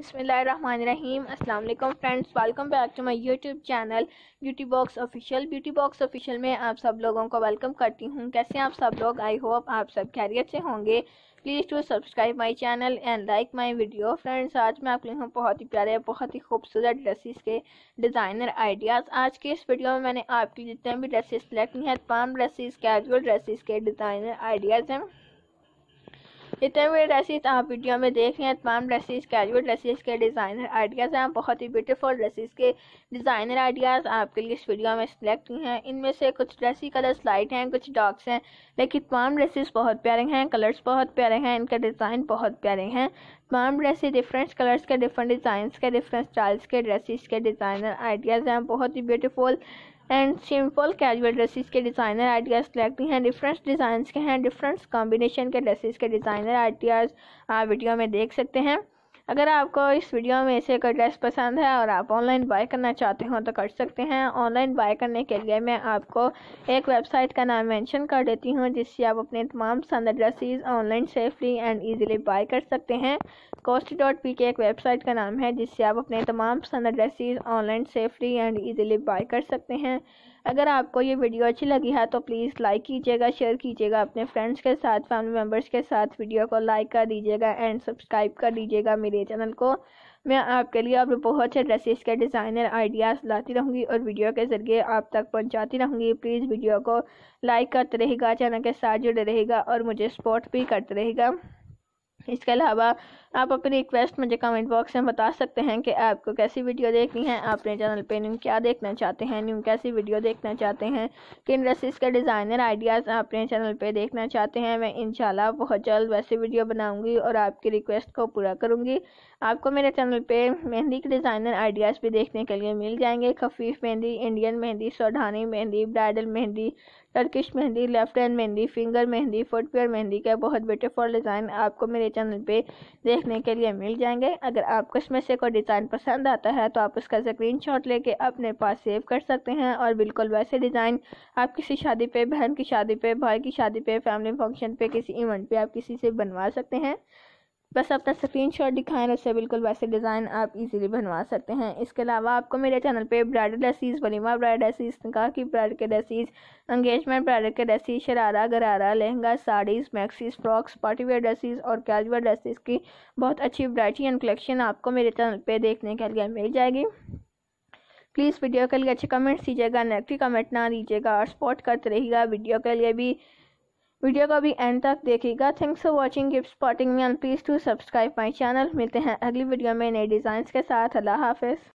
बिसमीम अल्लाम friends welcome back to my YouTube channel beauty box official beauty box official में आप सब लोगों को वेलकम करती हूँ कैसे आप सब लोग आई होप आप सब खैरियत से होंगे please to subscribe my channel and like my video friends आज मैं आप लोगों बहुत ही प्यारे बहुत ही खूबसूरत ड्रेसेस के डिज़ाइनर आइडियाज़ आज के इस वीडियो में मैंने आपकी जितने भी ड्रेसेस सेलेक्ट की हैं तमाम ड्रेसेस कैजुअल ड्रेसेस के डिज़ाइनर आइडियाज़ हैं इतने भी ड्रेसिस आप वीडियो में देख रहे हैं तमाम ड्रेसिस कैजुअल ड्रेसिस के डिज़ाइनर आइडियाज़ हैं बहुत ही ब्यूटीफुल ड्रेसिस के डिज़ाइनर आइडियाज़ आपके लिए इस वीडियो में सेलेक्ट हुए हैं इनमें से कुछ ड्रेसी कलर्स लाइट हैं कुछ डॉक्स हैं लेकिन तमाम ड्रेसेस बहुत प्यारे हैं कलर्स बहुत प्यारे हैं इनके डिज़ाइन बहुत प्यारे हैं तमाम ड्रेसिस डिफरेंट कलर्स के डिफरेंट डिजाइन के डिफरेंट स्टाइल्स के ड्रेसिस के डिज़ाइनर आइडियाज़ हैं बहुत ही beautiful and simple casual dresses के डिज़ाइनर आइडियाज़ कलेक्टिंग हैं डिफरेंट डिज़ाइन के हैं डिफरेंट कॉम्बिनेशन के ड्रेसेस के डिज़ाइनर आइडियाज़ आप वीडियो में देख सकते हैं अगर आपको इस वीडियो में से कोई ड्रेस पसंद है और आप ऑनलाइन बाय करना चाहते हो तो कर सकते हैं ऑनलाइन बाय करने के लिए मैं आपको एक वेबसाइट का नाम मेंशन कर देती हूँ जिससे आप अपने तमाम पसंद dresses online safely and easily buy कर सकते हैं कोस्ट डॉट पी के एक वेबसाइट का नाम है जिससे आप अपने तमाम पसंद dresses online safely and easily buy कर सकते हैं अगर आपको ये वीडियो अच्छी लगी है तो प्लीज़ लाइक कीजिएगा शेयर कीजिएगा अपने फ्रेंड्स के साथ फैमिली मेम्बर्स के साथ वीडियो को लाइक कर दीजिएगा एंड सब्सक्राइब कर दीजिएगा मेरे चैनल को मैं आपके लिए अब बहुत से ड्रेसेस के डिज़ाइनर आइडियाज़ लाती रहूँगी और वीडियो के ज़रिए आप तक पहुँचाती रहूँगी प्लीज़ वीडियो को लाइक करते रहेगा चैनल के साथ जुड़े रहेगा और मुझे सपोर्ट भी करते रहेगा इसके अलावा आप अपनी रिक्वेस्ट मुझे कमेंट बॉक्स में बता सकते हैं कि आपको कैसी वीडियो देखनी है अपने चैनल पे न्यू क्या देखना चाहते हैं न्यू कैसी वीडियो देखना चाहते हैं किन ड्रेसिस के डिज़ाइनर आइडियाज़ आप अपने चैनल पे देखना चाहते हैं मैं इन बहुत जल्द वैसी वीडियो बनाऊँगी और आपकी रिक्वेस्ट को पूरा करूँगी आपको मेरे चैनल पर मेहंदी के डिज़ाइनर आइडियाज़ भी देखने के लिए मिल जाएंगे खफीफ मेहंदी इंडियन मेहंदी सोढ़ानी mehndi bridal mehndi Turkish mehndi left hand mehndi finger mehndi footwear mehndi के बहुत ब्यूटीफुल डिज़ाइन आपको मेरे चैनल पे देखने के लिए मिल जाएंगे अगर आपको इसमें से कोई डिज़ाइन पसंद आता है तो आप उसका स्क्रीन शॉट लेके अपने पास सेव कर सकते हैं और बिल्कुल वैसे डिज़ाइन आप किसी शादी पे बहन की शादी पे भाई की शादी पे फैमिली फंक्शन पे किसी इवेंट पे आप किसी से बनवा सकते हैं बस अपना स्क्रीन शॉट दिखाएं और उससे बिल्कुल वैसे डिज़ाइन आप इजीली बनवा सकते हैं इसके अलावा आपको मेरे चैनल पे ब्राइडल ड्रेसिस वलीमा ब्राइडल ड्रेसिस निकाह की ब्राइडल के ड्रेसिस एंगेजमेंट ब्राइडल के dresses sharara gharara lehenga saris maxis frocks party wear dresses और कैजुअल ड्रेसिस की बहुत अच्छी वरायटी एंड कलेक्शन आपको मेरे चैनल पर देखने के लिए मिल जाएगी प्लीज़ वीडियो के लिए अच्छे कमेंट्स दीजिएगा नेगेटिव कमेंट ना दीजिएगा और सपोर्ट करते रहिएगा वीडियो के लिए भी वीडियो को भी एंड तक देखिएगा thanks for watching gift spotting me and please to subscribe my channel मिलते हैं अगली वीडियो में नए डिज़ाइंस के साथ अल्लाह हाफिज़